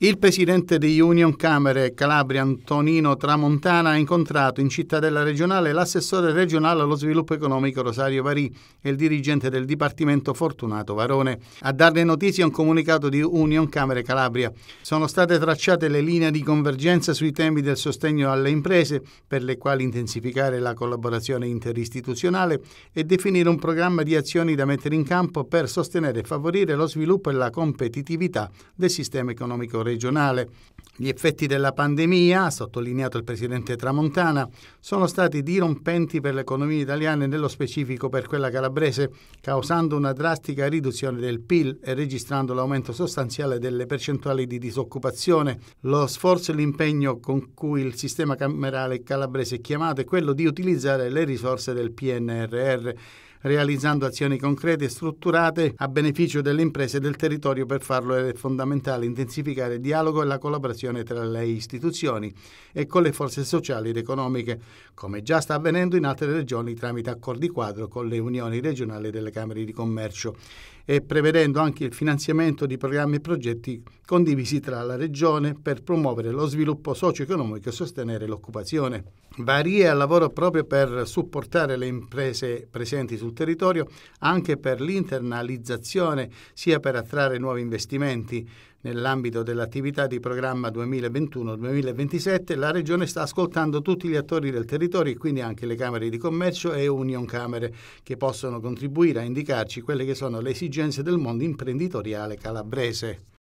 Il presidente di Union Camere Calabria Antonino Tramontana ha incontrato in cittadella regionale l'assessore regionale allo sviluppo economico Rosario Varì e il dirigente del Dipartimento Fortunato Varone. A darne notizie un comunicato di Union Camere Calabria. Sono state tracciate le linee di convergenza sui temi del sostegno alle imprese per le quali intensificare la collaborazione interistituzionale e definire un programma di azioni da mettere in campo per sostenere e favorire lo sviluppo e la competitività del sistema economico regionale regionale. Gli effetti della pandemia, ha sottolineato il presidente Tramontana, sono stati dirompenti per l'economia italiana e nello specifico per quella calabrese, causando una drastica riduzione del PIL e registrando l'aumento sostanziale delle percentuali di disoccupazione. Lo sforzo e l'impegno con cui il sistema camerale calabrese è chiamato è quello di utilizzare le risorse del PNRR realizzando azioni concrete e strutturate a beneficio delle imprese e del territorio. Per farlo è fondamentale intensificare il dialogo e la collaborazione tra le istituzioni e con le forze sociali ed economiche, come già sta avvenendo in altre regioni tramite accordi quadro con le unioni regionali delle Camere di Commercio e prevedendo anche il finanziamento di programmi e progetti condivisi tra la Regione per promuovere lo sviluppo socio-economico e sostenere l'occupazione. Varie al lavoro proprio per supportare le imprese presenti sul territorio, anche per l'internalizzazione, sia per attrarre nuovi investimenti. Nell'ambito dell'attività di programma 2021-2027 la Regione sta ascoltando tutti gli attori del territorio e quindi anche le Camere di Commercio e Union Camere che possono contribuire a indicarci quelle che sono le esigenze del mondo imprenditoriale calabrese.